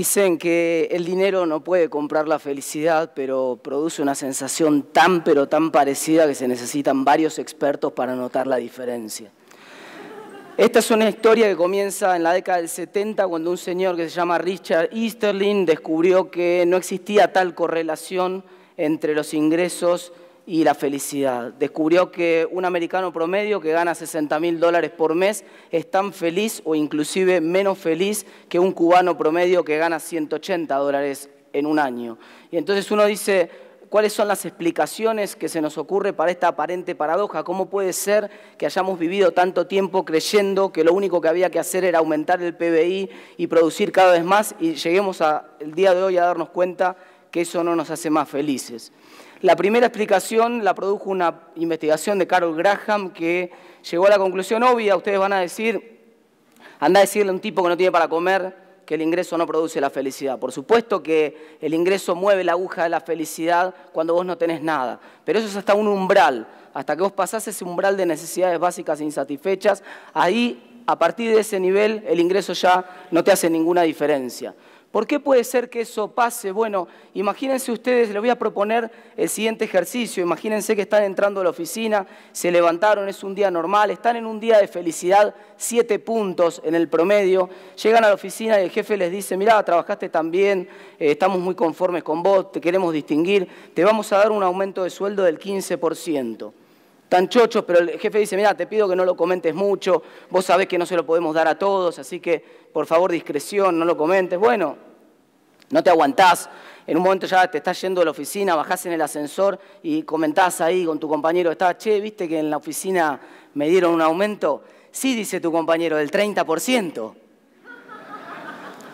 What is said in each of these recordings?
Dicen que el dinero no puede comprar la felicidad, pero produce una sensación tan pero tan parecida que se necesitan varios expertos para notar la diferencia. Esta es una historia que comienza en la década del 70 cuando un señor que se llama Richard Easterling descubrió que no existía tal correlación entre los ingresos y la felicidad. Descubrió que un americano promedio que gana 60 mil dólares por mes es tan feliz o inclusive menos feliz que un cubano promedio que gana 180 dólares en un año. Y entonces uno dice, ¿cuáles son las explicaciones que se nos ocurre para esta aparente paradoja? ¿Cómo puede ser que hayamos vivido tanto tiempo creyendo que lo único que había que hacer era aumentar el PBI y producir cada vez más y lleguemos al día de hoy a darnos cuenta que eso no nos hace más felices? La primera explicación la produjo una investigación de Carol Graham que llegó a la conclusión obvia, ustedes van a decir, anda a decirle a un tipo que no tiene para comer que el ingreso no produce la felicidad. Por supuesto que el ingreso mueve la aguja de la felicidad cuando vos no tenés nada, pero eso es hasta un umbral, hasta que vos pasás ese umbral de necesidades básicas e insatisfechas, ahí a partir de ese nivel el ingreso ya no te hace ninguna diferencia. ¿Por qué puede ser que eso pase? Bueno, imagínense ustedes, les voy a proponer el siguiente ejercicio. Imagínense que están entrando a la oficina, se levantaron, es un día normal, están en un día de felicidad, siete puntos en el promedio. Llegan a la oficina y el jefe les dice, mirá, trabajaste tan bien, eh, estamos muy conformes con vos, te queremos distinguir, te vamos a dar un aumento de sueldo del 15% tan chochos, pero el jefe dice, mira, te pido que no lo comentes mucho, vos sabés que no se lo podemos dar a todos, así que por favor discreción, no lo comentes. Bueno, no te aguantás, en un momento ya te estás yendo de la oficina, bajás en el ascensor y comentás ahí con tu compañero, está, che, viste que en la oficina me dieron un aumento. Sí, dice tu compañero, del 30%.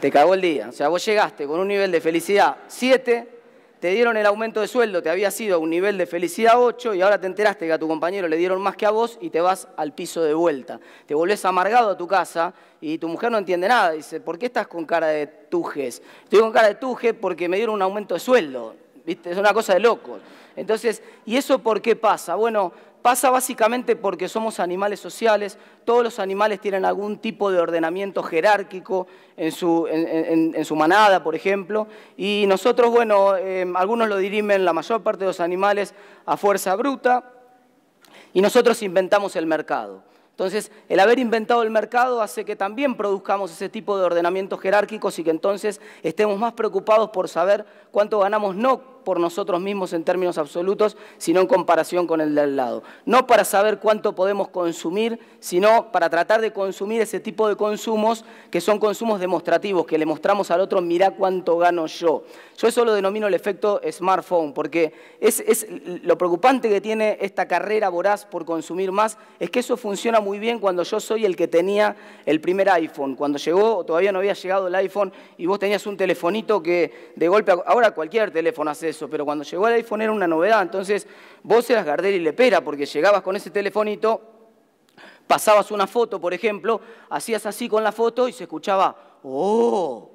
Te cagó el día. O sea, vos llegaste con un nivel de felicidad 7, te dieron el aumento de sueldo, te había sido a un nivel de felicidad 8 y ahora te enteraste que a tu compañero le dieron más que a vos y te vas al piso de vuelta. Te volvés amargado a tu casa y tu mujer no entiende nada. Dice, ¿por qué estás con cara de tujes? Estoy con cara de tuje porque me dieron un aumento de sueldo. ¿Viste? Es una cosa de locos. Entonces, ¿y eso por qué pasa? Bueno, Pasa básicamente porque somos animales sociales, todos los animales tienen algún tipo de ordenamiento jerárquico en su, manada, por ejemplo, y nosotros, bueno, em, algunos lo dirimen, la mayor parte de los animales, a fuerza bruta, y nosotros inventamos el mercado. Entonces, el haber inventado el mercado hace que también produzcamos ese tipo de ordenamientos jerárquicos y que entonces estemos más preocupados por saber cuánto ganamos, no por nosotros mismos en términos absolutos, sino en comparación con el del lado. No para saber cuánto podemos consumir, sino para tratar de consumir ese tipo de consumos que son consumos demostrativos, que le mostramos al otro, mirá cuánto gano yo. Yo eso lo denomino el efecto smartphone, porque es, lo preocupante que tiene esta carrera voraz por consumir más, es que eso funciona muy bien cuando yo soy el que tenía el primer iPhone. Cuando llegó, todavía no había llegado el iPhone, y vos tenías un telefonito que de golpe, ahora cualquier teléfono hace pero cuando llegó el iPhone era una novedad, entonces vos eras Gardel y Lepera, porque llegabas con ese telefonito, pasabas una foto, por ejemplo, hacías así con la foto y se escuchaba, ¡oh!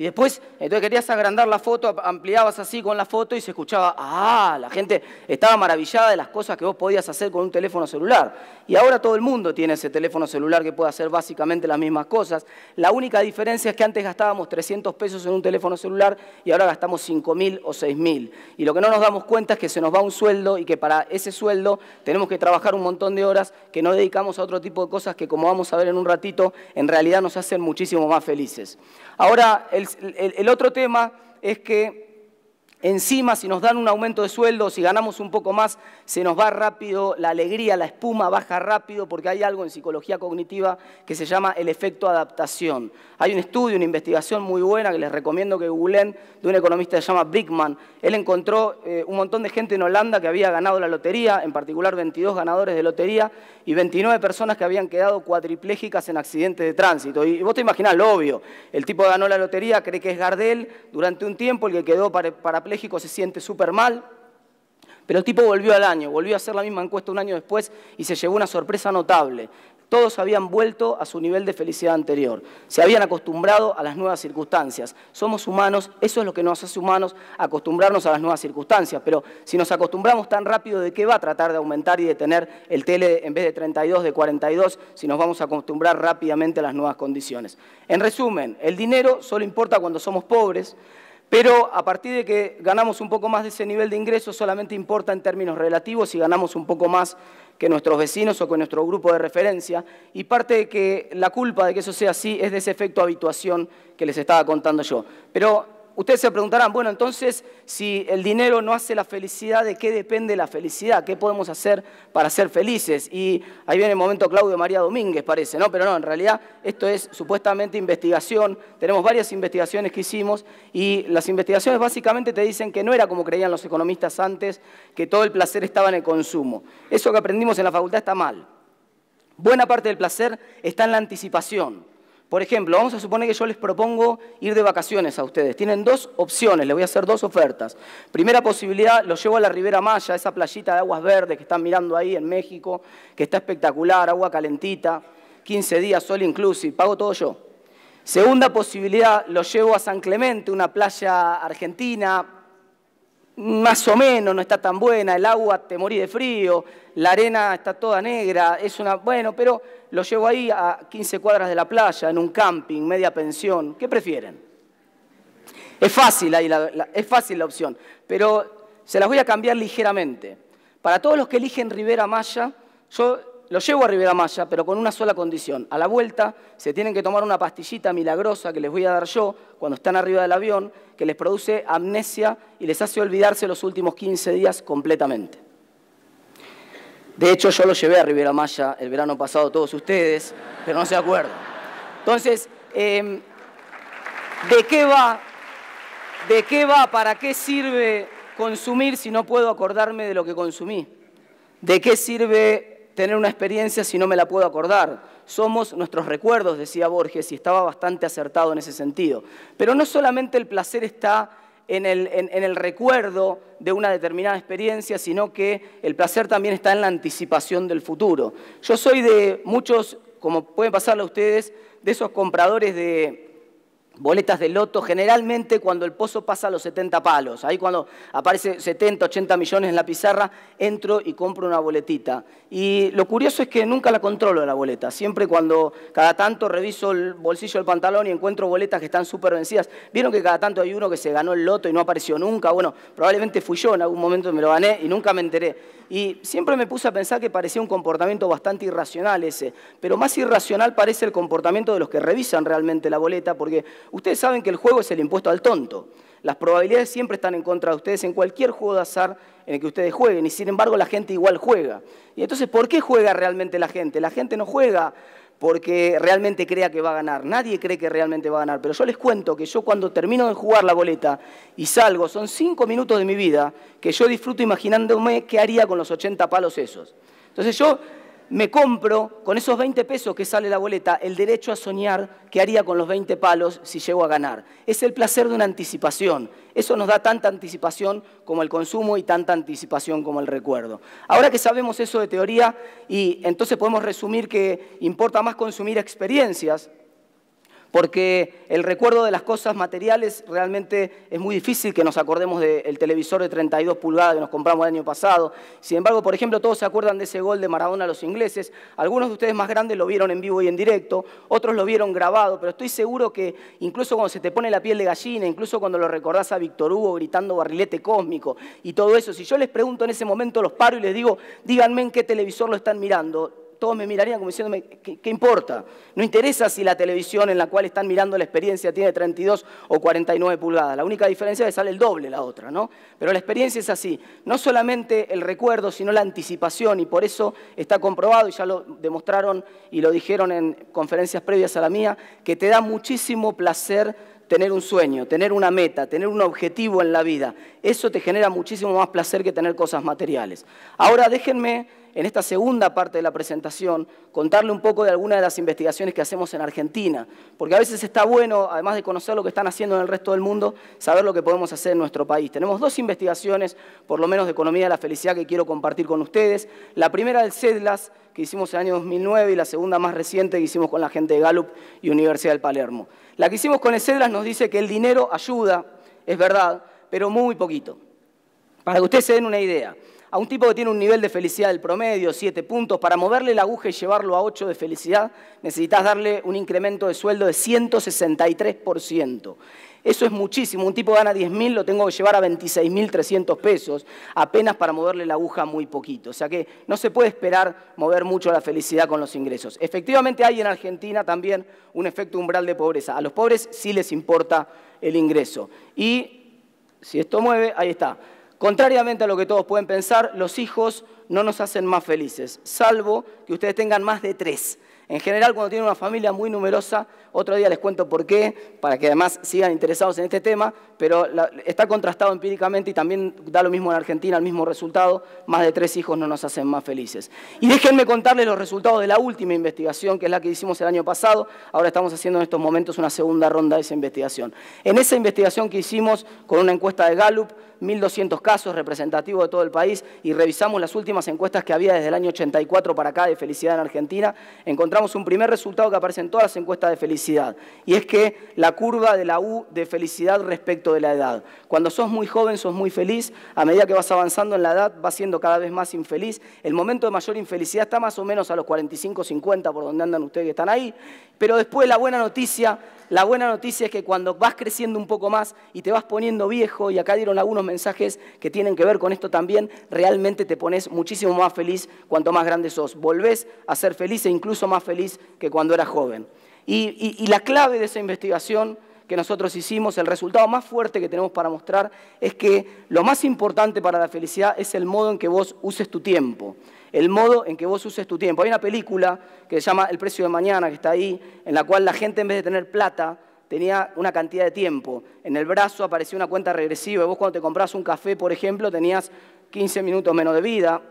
Y después, entonces querías agrandar la foto, ampliabas así con la foto y se escuchaba, ah, la gente estaba maravillada de las cosas que vos podías hacer con un teléfono celular. Y ahora todo el mundo tiene ese teléfono celular que puede hacer básicamente las mismas cosas. La única diferencia es que antes gastábamos 300 pesos en un teléfono celular y ahora gastamos 5.000 o 6.000. Y lo que no nos damos cuenta es que se nos va un sueldo y que para ese sueldo tenemos que trabajar un montón de horas que no dedicamos a otro tipo de cosas que como vamos a ver en un ratito, en realidad nos hacen muchísimo más felices. Ahora, el el, otro tema es que Encima, si nos dan un aumento de sueldo, si ganamos un poco más, se nos va rápido la alegría, la espuma baja rápido, porque hay algo en psicología cognitiva que se llama el efecto adaptación. Hay un estudio, una investigación muy buena que les recomiendo que googleen de un economista que se llama Brickman. Él encontró eh, un montón de gente en Holanda que había ganado la lotería, en particular 22 ganadores de lotería y 29 personas que habían quedado cuadriplégicas en accidentes de tránsito. Y vos te imaginás lo obvio, el tipo ganó la lotería, cree que es Gardel, durante un tiempo el que quedó para, para se siente súper mal. Pero el tipo volvió al año, volvió a hacer la misma encuesta un año después y se llevó una sorpresa notable. Todos habían vuelto a su nivel de felicidad anterior, se habían acostumbrado a las nuevas circunstancias. Somos humanos, eso es lo que nos hace humanos, acostumbrarnos a las nuevas circunstancias. Pero si nos acostumbramos tan rápido, ¿de qué va a tratar de aumentar y de tener el tele en vez de 32, de 42, si nos vamos a acostumbrar rápidamente a las nuevas condiciones? En resumen, el dinero solo importa cuando somos pobres, pero a partir de que ganamos un poco más de ese nivel de ingresos, solamente importa en términos relativos si ganamos un poco más que nuestros vecinos o que nuestro grupo de referencia. Y parte de que la culpa de que eso sea así es de ese efecto habituación que les estaba contando yo. Pero ustedes se preguntarán, bueno, entonces, si el dinero no hace la felicidad, ¿de qué depende la felicidad? ¿Qué podemos hacer para ser felices? Y ahí viene el momento Claudio María Domínguez, parece, ¿no? Pero no, en realidad esto es supuestamente investigación. Tenemos varias investigaciones que hicimos y las investigaciones básicamente te dicen que no era como creían los economistas antes, que todo el placer estaba en el consumo. Eso que aprendimos en la facultad está mal. Buena parte del placer está en la anticipación. Por ejemplo, vamos a suponer que yo les propongo ir de vacaciones a ustedes. Tienen dos opciones, les voy a hacer dos ofertas. Primera posibilidad, los llevo a la Ribera Maya, esa playita de aguas verdes que están mirando ahí en México, que está espectacular, agua calentita, 15 días, sol inclusive, pago todo yo. Segunda posibilidad, los llevo a San Clemente, una playa argentina, más o menos, no está tan buena, el agua te morí de frío, la arena está toda negra, es una... Bueno, pero lo llevo ahí a 15 cuadras de la playa, en un camping, media pensión, ¿qué prefieren? Es fácil es fácil la opción, pero se las voy a cambiar ligeramente. Para todos los que eligen Rivera Maya, yo lo llevo a Rivera Maya, pero con una sola condición. A la vuelta se tienen que tomar una pastillita milagrosa que les voy a dar yo cuando están arriba del avión, que les produce amnesia y les hace olvidarse los últimos 15 días completamente. De hecho, yo lo llevé a Rivera Maya el verano pasado, todos ustedes, pero no se acuerdan. Entonces, em, ¿de qué va? ¿De qué va? ¿Para qué sirve consumir si no puedo acordarme de lo que consumí? ¿De qué sirve tener una experiencia si no me la puedo acordar. Somos nuestros recuerdos, decía Borges, y estaba bastante acertado en ese sentido. Pero no solamente el placer está en el, recuerdo de una determinada experiencia, sino que el placer también está en la anticipación del futuro. Yo soy de muchos, como pueden pasarle a ustedes, de esos compradores de boletas de loto, generalmente cuando el pozo pasa a los 70 palos, ahí cuando aparece 70, 80 millones en la pizarra, entro y compro una boletita. Y lo curioso es que nunca la controlo la boleta, siempre cuando cada tanto reviso el bolsillo del pantalón y encuentro boletas que están súper vencidas. Vieron que cada tanto hay uno que se ganó el loto y no apareció nunca, bueno, probablemente fui yo en algún momento me lo gané y nunca me enteré. Y siempre me puse a pensar que parecía un comportamiento bastante irracional ese, pero más irracional parece el comportamiento de los que revisan realmente la boleta, porque ustedes saben que el juego es el impuesto al tonto. Las probabilidades siempre están en contra de ustedes en cualquier juego de azar en el que ustedes jueguen, y sin embargo la gente igual juega. Y entonces, ¿por qué juega realmente la gente? La gente no juega porque realmente crea que va a ganar. Nadie cree que realmente va a ganar, pero yo les cuento que yo cuando termino de jugar la boleta y salgo, son cinco minutos de mi vida que yo disfruto imaginándome qué haría con los 80 palos esos. Entonces yo me compro con esos 20 pesos que sale la boleta el derecho a soñar que haría con los 20 palos si llego a ganar. Es el placer de una anticipación. Eso nos da tanta anticipación como el consumo y tanta anticipación como el recuerdo. Ahora que sabemos eso de teoría, y entonces podemos resumir que importa más consumir experiencias porque el recuerdo de las cosas materiales realmente es muy difícil que nos acordemos del televisor de 32 pulgadas que nos compramos el año pasado. Sin embargo, por ejemplo, todos se acuerdan de ese gol de Maradona a los ingleses. Algunos de ustedes más grandes lo vieron en vivo y en directo, otros lo vieron grabado, pero estoy seguro que incluso cuando se te pone la piel de gallina, incluso cuando lo recordás a Víctor Hugo gritando barrilete cósmico y todo eso, si yo les pregunto en ese momento, los paro y les digo, díganme en qué televisor lo están mirando, todos me mirarían como diciéndome, ¿qué, importa? No interesa si la televisión en la cual están mirando la experiencia tiene 32 o 49 pulgadas. La única diferencia es que sale el doble la otra, ¿no? Pero la experiencia es así. No solamente el recuerdo, sino la anticipación. Y por eso está comprobado, y ya lo demostraron y lo dijeron en conferencias previas a la mía, que te da muchísimo placer tener un sueño, tener una meta, tener un objetivo en la vida. Eso te genera muchísimo más placer que tener cosas materiales. Ahora déjenme, en esta segunda parte de la presentación, contarle un poco de algunas de las investigaciones que hacemos en Argentina, porque a veces está bueno, además de conocer lo que están haciendo en el resto del mundo, saber lo que podemos hacer en nuestro país. Tenemos dos investigaciones, por lo menos de economía de la felicidad, que quiero compartir con ustedes. La primera del CEDLAS, que hicimos en el año 2009, y la segunda más reciente que hicimos con la gente de Gallup y Universidad del Palermo. La que hicimos con Ecedras nos dice que el dinero ayuda, es verdad, pero muy poquito. Para que ustedes se den una idea, a un tipo que tiene un nivel de felicidad del promedio, 7 puntos, para moverle la aguja y llevarlo a 8 de felicidad, necesitas darle un incremento de sueldo de 163%. Eso es muchísimo. Un tipo gana 10.000, lo tengo que llevar a 26.300 pesos, apenas para moverle la aguja muy poquito. O sea que no se puede esperar mover mucho la felicidad con los ingresos. Efectivamente hay en Argentina también un efecto umbral de pobreza. A los pobres sí les importa el ingreso. Y si esto mueve, ahí está. Contrariamente a lo que todos pueden pensar, los hijos no nos hacen más felices, salvo que ustedes tengan más de tres. En general, cuando tienen una familia muy numerosa, otro día les cuento por qué, para que además sigan interesados en este tema, pero está contrastado empíricamente y también da lo mismo en Argentina, el mismo resultado, más de tres hijos no nos hacen más felices. Y déjenme contarles los resultados de la última investigación, que es la que hicimos el año pasado, ahora estamos haciendo en estos momentos una segunda ronda de esa investigación. En esa investigación que hicimos con una encuesta de Gallup, 1.200 casos representativos de todo el país, y revisamos las últimas encuestas que había desde el año 84 para acá de felicidad en Argentina, encontramos un primer resultado que aparece en todas las encuestas de felicidad, y es que la curva de la U de felicidad respecto de la edad. Cuando sos muy joven sos muy feliz, a medida que vas avanzando en la edad vas siendo cada vez más infeliz. El momento de mayor infelicidad está más o menos a los 45, 50, por donde andan ustedes que están ahí, pero después la buena noticia la buena noticia es que cuando vas creciendo un poco más y te vas poniendo viejo, y acá dieron algunos mensajes que tienen que ver con esto también, realmente te pones muchísimo más feliz cuanto más grande sos. Volvés a ser feliz e incluso más feliz feliz que cuando era joven. Y, la clave de esa investigación que nosotros hicimos, el resultado más fuerte que tenemos para mostrar es que lo más importante para la felicidad es el modo en que vos uses tu tiempo el modo en que vos uses tu tiempo. Hay una película que se llama El precio de mañana, que está ahí, en la cual la gente en vez de tener plata tenía una cantidad de tiempo. En el brazo aparecía una cuenta regresiva y vos cuando te compras un café, por ejemplo, tenías 15 minutos menos de vida,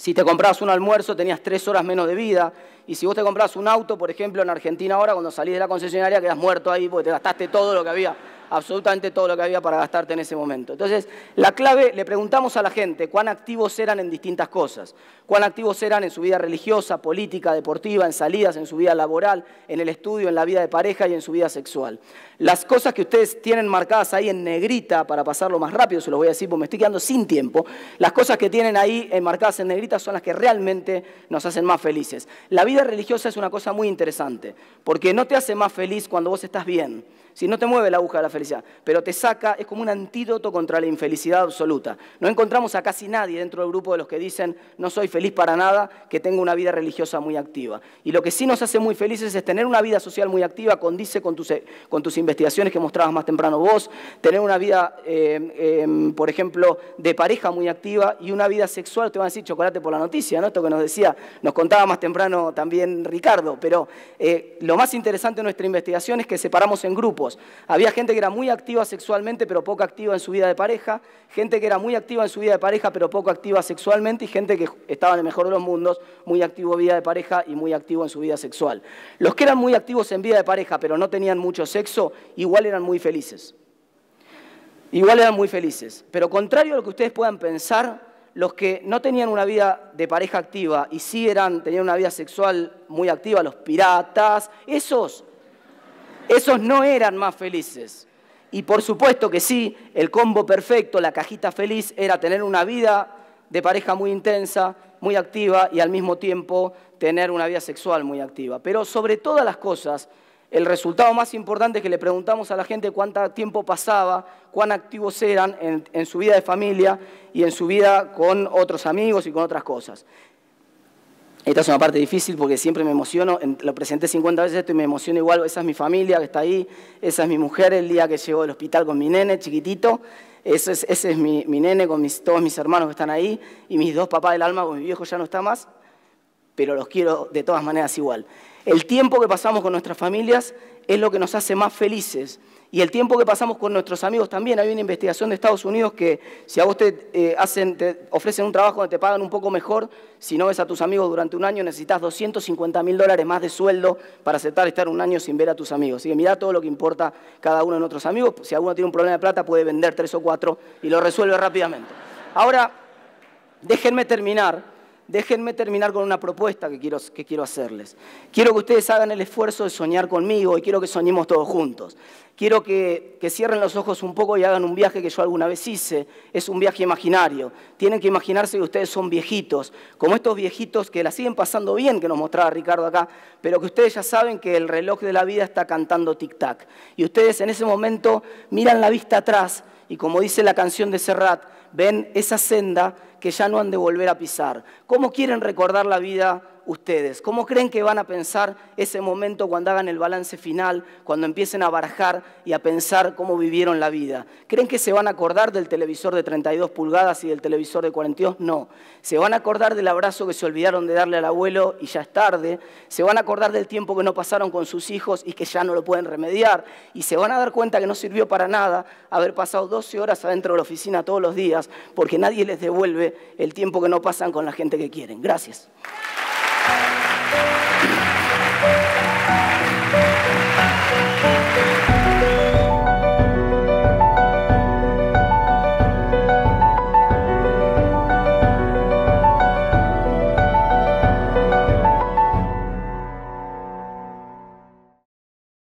si te comprabas un almuerzo tenías tres horas menos de vida. Y si vos te comprabas un auto, por ejemplo, en Argentina ahora, cuando salís de la concesionaria quedás muerto ahí porque te gastaste todo lo que había absolutamente todo lo que había para gastarte en ese momento. Entonces, la clave, le preguntamos a la gente cuán activos eran en distintas cosas, cuán activos eran en su vida religiosa, política, deportiva, en salidas, en su vida laboral, en el estudio, en la vida de pareja y en su vida sexual. Las cosas que ustedes tienen marcadas ahí en negrita, para pasarlo más rápido, se los voy a decir porque me estoy quedando sin tiempo, las cosas que tienen ahí eh, marcadas en negrita son las que realmente nos hacen más felices. La vida religiosa es una cosa muy interesante, porque no te hace más feliz cuando vos estás bien si no te mueve la aguja de la felicidad, pero te saca, es como un antídoto contra la infelicidad absoluta. No encontramos a casi nadie dentro del grupo de los que dicen no soy feliz para nada, que tengo una vida religiosa muy activa. Y lo que sí nos hace muy felices es tener una vida social muy activa, condice con tus, con tus investigaciones que mostrabas más temprano vos, tener una vida, eh, em, por ejemplo, de pareja muy activa y una vida sexual, te van a decir chocolate por la noticia, ¿no? Esto que nos decía, nos contaba más temprano también Ricardo, pero eh, lo más interesante de nuestra investigación es que separamos en grupos había gente que era muy activa sexualmente pero poco activa en su vida de pareja, gente que era muy activa en su vida de pareja pero poco activa sexualmente y gente que estaba en el mejor de los mundos, muy activo en vida de pareja y muy activo en su vida sexual. Los que eran muy activos en vida de pareja pero no tenían mucho sexo, igual eran muy felices. Igual eran muy felices. Pero contrario a lo que ustedes puedan pensar, los que no tenían una vida de pareja activa y sí eran, tenían una vida sexual muy activa, los piratas, esos esos no eran más felices. Y por supuesto que sí, el combo perfecto, la cajita feliz, era tener una vida de pareja muy intensa, muy activa y al mismo tiempo tener una vida sexual muy activa. Pero sobre todas las cosas, el resultado más importante es que le preguntamos a la gente cuánto tiempo pasaba, cuán activos eran en, en, su vida de familia y en su vida con otros amigos y con otras cosas. Esta es una parte difícil porque siempre me emociono, lo presenté 50 veces y me emociono igual, esa es mi familia que está ahí, esa es mi mujer el día que llegó del hospital con mi nene chiquitito, ese es, mi, nene con todos mis hermanos que están ahí y mis dos papás del alma, con mi viejo ya no está más, pero los quiero de todas maneras igual. El tiempo que pasamos con nuestras familias es lo que nos hace más felices. Y el tiempo que pasamos con nuestros amigos también. Hay una investigación de Estados Unidos que si a vos te, eh, ofrecen un trabajo donde te pagan un poco mejor, si no ves a tus amigos durante un año, necesitas 250 mil dólares más de sueldo para aceptar estar un año sin ver a tus amigos. Así que mirá todo lo que importa cada uno de nuestros amigos. Si alguno tiene un problema de plata, puede vender tres o cuatro y lo resuelve rápidamente. Ahora, déjenme terminar déjenme terminar con una propuesta que quiero, hacerles. Quiero que ustedes hagan el esfuerzo de soñar conmigo y quiero que soñemos todos juntos. Quiero que, que cierren los ojos un poco y hagan un viaje que yo alguna vez hice. Es un viaje imaginario. Tienen que imaginarse que ustedes son viejitos, como estos viejitos que la siguen pasando bien, que nos mostraba Ricardo acá, pero que ustedes ya saben que el reloj de la vida está cantando tic-tac. Y ustedes en ese momento miran la vista atrás y como dice la canción de Serrat, ven esa senda que ya no han de volver a pisar. ¿Cómo quieren recordar la vida ustedes? ¿Cómo creen que van a pensar ese momento cuando hagan el balance final, cuando empiecen a barajar y a pensar cómo vivieron la vida? ¿Creen que se van a acordar del televisor de 32 pulgadas y del televisor de 42? No. Se van a acordar del abrazo que se olvidaron de darle al abuelo y ya es tarde. Se van a acordar del tiempo que no pasaron con sus hijos y que ya no lo pueden remediar. Y se van a dar cuenta que no sirvió para nada haber pasado 12 horas adentro de la oficina todos los días porque nadie les devuelve el tiempo que no pasan con la gente que quieren. Gracias.